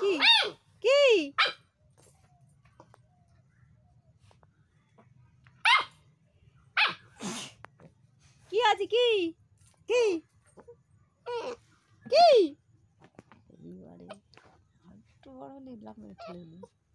কি কি কি আছে কি কি কি বড় হলে লাভ